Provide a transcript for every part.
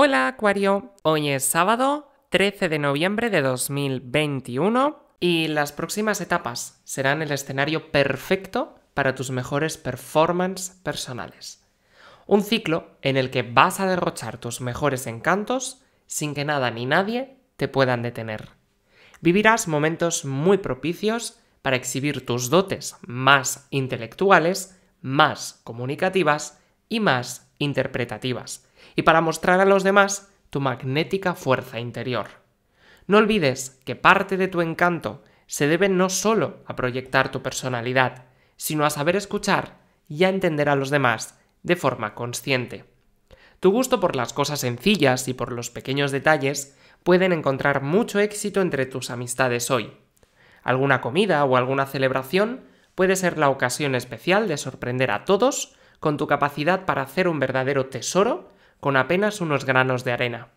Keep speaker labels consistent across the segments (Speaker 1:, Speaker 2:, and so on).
Speaker 1: Hola Acuario, hoy es sábado 13 de noviembre de 2021 y las próximas etapas serán el escenario perfecto para tus mejores performances personales. Un ciclo en el que vas a derrochar tus mejores encantos sin que nada ni nadie te puedan detener. Vivirás momentos muy propicios para exhibir tus dotes más intelectuales, más comunicativas y más interpretativas y para mostrar a los demás tu magnética fuerza interior. No olvides que parte de tu encanto se debe no solo a proyectar tu personalidad, sino a saber escuchar y a entender a los demás de forma consciente. Tu gusto por las cosas sencillas y por los pequeños detalles pueden encontrar mucho éxito entre tus amistades hoy. Alguna comida o alguna celebración puede ser la ocasión especial de sorprender a todos con tu capacidad para hacer un verdadero tesoro con apenas unos granos de arena.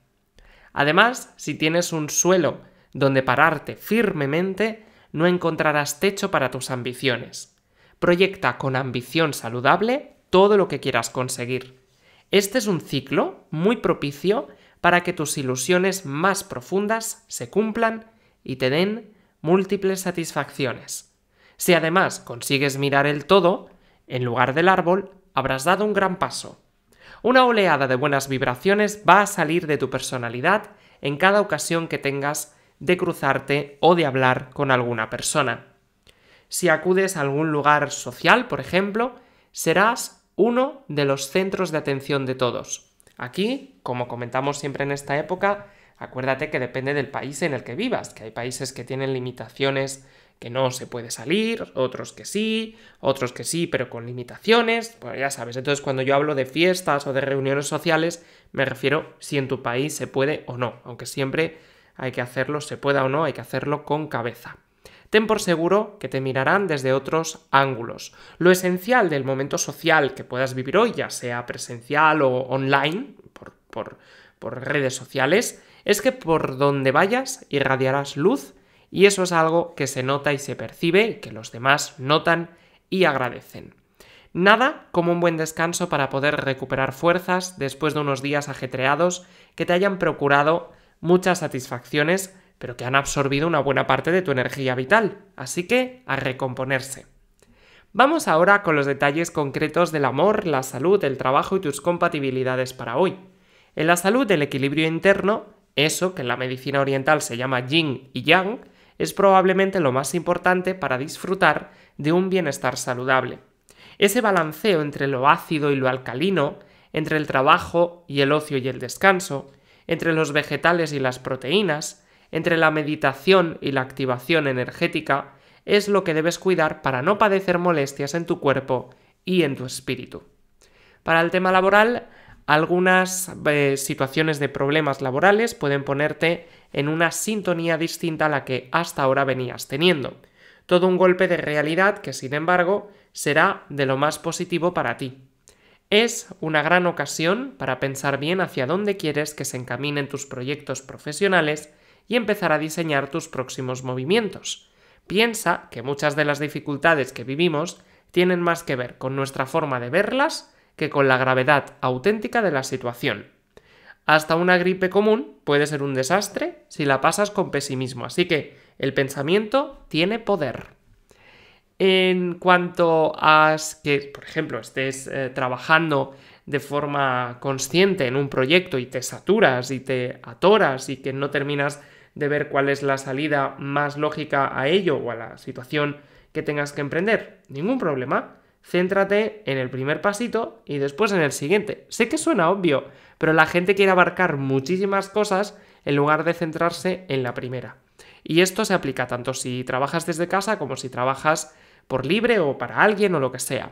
Speaker 1: Además, si tienes un suelo donde pararte firmemente, no encontrarás techo para tus ambiciones. Proyecta con ambición saludable todo lo que quieras conseguir. Este es un ciclo muy propicio para que tus ilusiones más profundas se cumplan y te den múltiples satisfacciones. Si además consigues mirar el todo, en lugar del árbol, habrás dado un gran paso. Una oleada de buenas vibraciones va a salir de tu personalidad en cada ocasión que tengas de cruzarte o de hablar con alguna persona. Si acudes a algún lugar social, por ejemplo, serás uno de los centros de atención de todos. Aquí, como comentamos siempre en esta época, Acuérdate que depende del país en el que vivas, que hay países que tienen limitaciones que no se puede salir, otros que sí, otros que sí, pero con limitaciones, pues ya sabes, entonces cuando yo hablo de fiestas o de reuniones sociales, me refiero si en tu país se puede o no, aunque siempre hay que hacerlo, se pueda o no, hay que hacerlo con cabeza. Ten por seguro que te mirarán desde otros ángulos. Lo esencial del momento social que puedas vivir hoy, ya sea presencial o online, por, por redes sociales, es que por donde vayas irradiarás luz y eso es algo que se nota y se percibe que los demás notan y agradecen. Nada como un buen descanso para poder recuperar fuerzas después de unos días ajetreados que te hayan procurado muchas satisfacciones, pero que han absorbido una buena parte de tu energía vital. Así que a recomponerse. Vamos ahora con los detalles concretos del amor, la salud, el trabajo y tus compatibilidades para hoy. En la salud, el equilibrio interno eso, que en la medicina oriental se llama yin y yang, es probablemente lo más importante para disfrutar de un bienestar saludable. Ese balanceo entre lo ácido y lo alcalino, entre el trabajo y el ocio y el descanso, entre los vegetales y las proteínas, entre la meditación y la activación energética, es lo que debes cuidar para no padecer molestias en tu cuerpo y en tu espíritu. Para el tema laboral, algunas eh, situaciones de problemas laborales pueden ponerte en una sintonía distinta a la que hasta ahora venías teniendo. Todo un golpe de realidad que, sin embargo, será de lo más positivo para ti. Es una gran ocasión para pensar bien hacia dónde quieres que se encaminen tus proyectos profesionales y empezar a diseñar tus próximos movimientos. Piensa que muchas de las dificultades que vivimos tienen más que ver con nuestra forma de verlas que con la gravedad auténtica de la situación. Hasta una gripe común puede ser un desastre si la pasas con pesimismo, así que el pensamiento tiene poder. En cuanto a que, por ejemplo, estés eh, trabajando de forma consciente en un proyecto y te saturas y te atoras y que no terminas de ver cuál es la salida más lógica a ello o a la situación que tengas que emprender, ningún problema céntrate en el primer pasito y después en el siguiente. Sé que suena obvio, pero la gente quiere abarcar muchísimas cosas en lugar de centrarse en la primera. Y esto se aplica tanto si trabajas desde casa como si trabajas por libre o para alguien o lo que sea.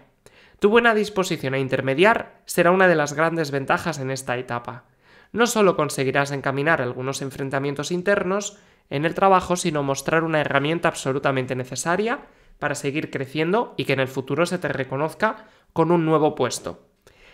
Speaker 1: Tu buena disposición a intermediar será una de las grandes ventajas en esta etapa. No solo conseguirás encaminar algunos enfrentamientos internos en el trabajo, sino mostrar una herramienta absolutamente necesaria para seguir creciendo y que en el futuro se te reconozca con un nuevo puesto.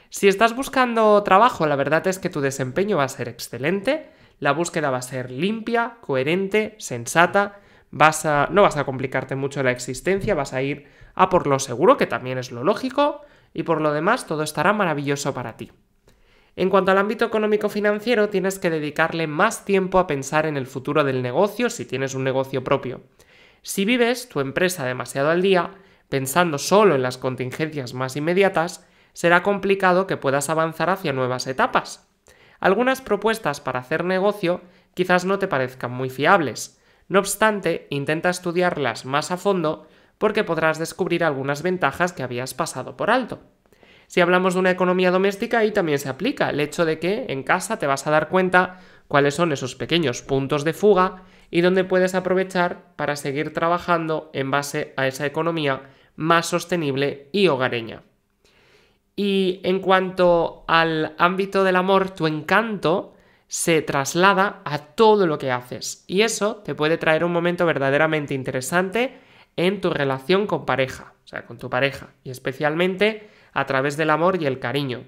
Speaker 1: Si estás buscando trabajo, la verdad es que tu desempeño va a ser excelente, la búsqueda va a ser limpia, coherente, sensata, vas a, no vas a complicarte mucho la existencia, vas a ir a por lo seguro, que también es lo lógico, y por lo demás todo estará maravilloso para ti. En cuanto al ámbito económico-financiero, tienes que dedicarle más tiempo a pensar en el futuro del negocio si tienes un negocio propio. Si vives tu empresa demasiado al día, pensando solo en las contingencias más inmediatas, será complicado que puedas avanzar hacia nuevas etapas. Algunas propuestas para hacer negocio quizás no te parezcan muy fiables. No obstante, intenta estudiarlas más a fondo porque podrás descubrir algunas ventajas que habías pasado por alto. Si hablamos de una economía doméstica, ahí también se aplica el hecho de que en casa te vas a dar cuenta cuáles son esos pequeños puntos de fuga y donde puedes aprovechar para seguir trabajando en base a esa economía más sostenible y hogareña. Y en cuanto al ámbito del amor, tu encanto se traslada a todo lo que haces y eso te puede traer un momento verdaderamente interesante en tu relación con pareja, o sea, con tu pareja, y especialmente a través del amor y el cariño.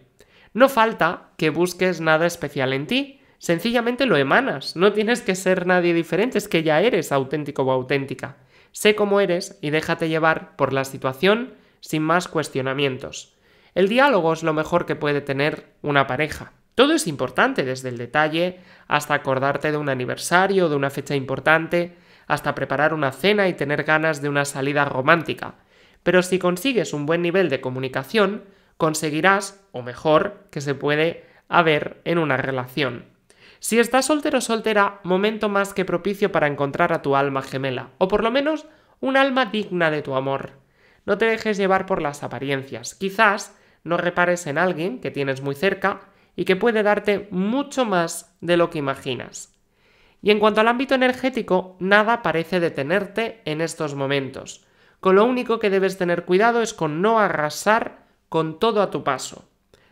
Speaker 1: No falta que busques nada especial en ti, Sencillamente lo emanas, no tienes que ser nadie diferente, es que ya eres auténtico o auténtica. Sé cómo eres y déjate llevar por la situación sin más cuestionamientos. El diálogo es lo mejor que puede tener una pareja. Todo es importante, desde el detalle hasta acordarte de un aniversario, de una fecha importante, hasta preparar una cena y tener ganas de una salida romántica. Pero si consigues un buen nivel de comunicación, conseguirás, o mejor, que se puede haber en una relación. Si estás soltero o soltera, momento más que propicio para encontrar a tu alma gemela, o por lo menos un alma digna de tu amor. No te dejes llevar por las apariencias. Quizás no repares en alguien que tienes muy cerca y que puede darte mucho más de lo que imaginas. Y en cuanto al ámbito energético, nada parece detenerte en estos momentos. Con lo único que debes tener cuidado es con no arrasar con todo a tu paso.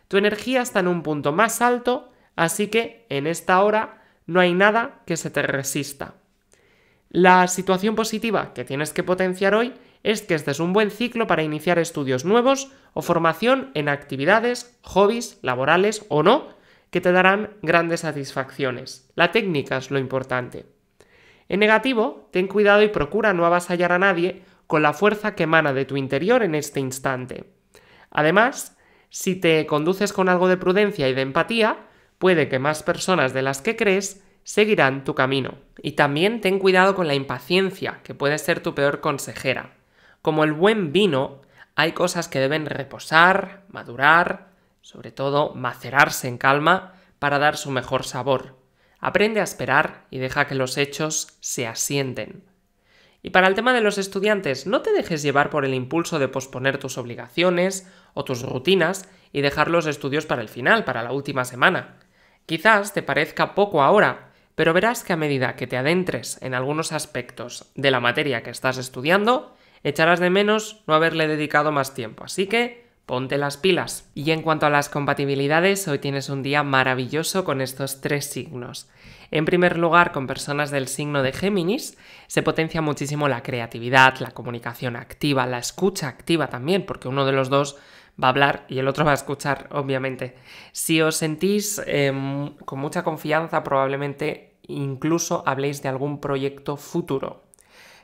Speaker 1: Tu energía está en un punto más alto Así que en esta hora no hay nada que se te resista. La situación positiva que tienes que potenciar hoy es que este es un buen ciclo para iniciar estudios nuevos o formación en actividades, hobbies, laborales o no, que te darán grandes satisfacciones. La técnica es lo importante. En negativo, ten cuidado y procura no avasallar a nadie con la fuerza que emana de tu interior en este instante. Además, si te conduces con algo de prudencia y de empatía, puede que más personas de las que crees seguirán tu camino. Y también ten cuidado con la impaciencia, que puede ser tu peor consejera. Como el buen vino, hay cosas que deben reposar, madurar, sobre todo macerarse en calma para dar su mejor sabor. Aprende a esperar y deja que los hechos se asienten. Y para el tema de los estudiantes, no te dejes llevar por el impulso de posponer tus obligaciones o tus rutinas y dejar los estudios para el final, para la última semana. Quizás te parezca poco ahora, pero verás que a medida que te adentres en algunos aspectos de la materia que estás estudiando, echarás de menos no haberle dedicado más tiempo. Así que ponte las pilas. Y en cuanto a las compatibilidades, hoy tienes un día maravilloso con estos tres signos. En primer lugar, con personas del signo de Géminis, se potencia muchísimo la creatividad, la comunicación activa, la escucha activa también, porque uno de los dos va a hablar y el otro va a escuchar, obviamente. Si os sentís em, con mucha confianza, probablemente incluso habléis de algún proyecto futuro.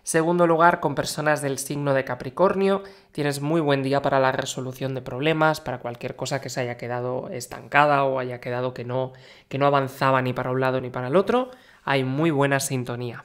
Speaker 1: Segundo lugar, con personas del signo de Capricornio, tienes muy buen día para la resolución de problemas, para cualquier cosa que se haya quedado estancada o haya quedado que no, que no avanzaba ni para un lado ni para el otro, hay muy buena sintonía.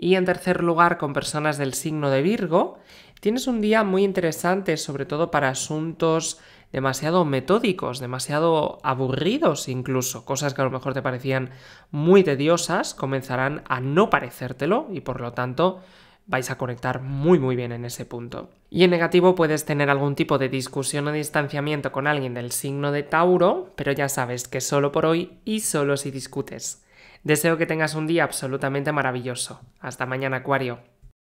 Speaker 1: Y en tercer lugar, con personas del signo de Virgo, tienes un día muy interesante, sobre todo para asuntos demasiado metódicos, demasiado aburridos incluso. Cosas que a lo mejor te parecían muy tediosas comenzarán a no parecértelo y por lo tanto vais a conectar muy muy bien en ese punto. Y en negativo puedes tener algún tipo de discusión o distanciamiento con alguien del signo de Tauro, pero ya sabes que solo por hoy y solo si discutes. Deseo que tengas un día absolutamente maravilloso. Hasta mañana, Acuario.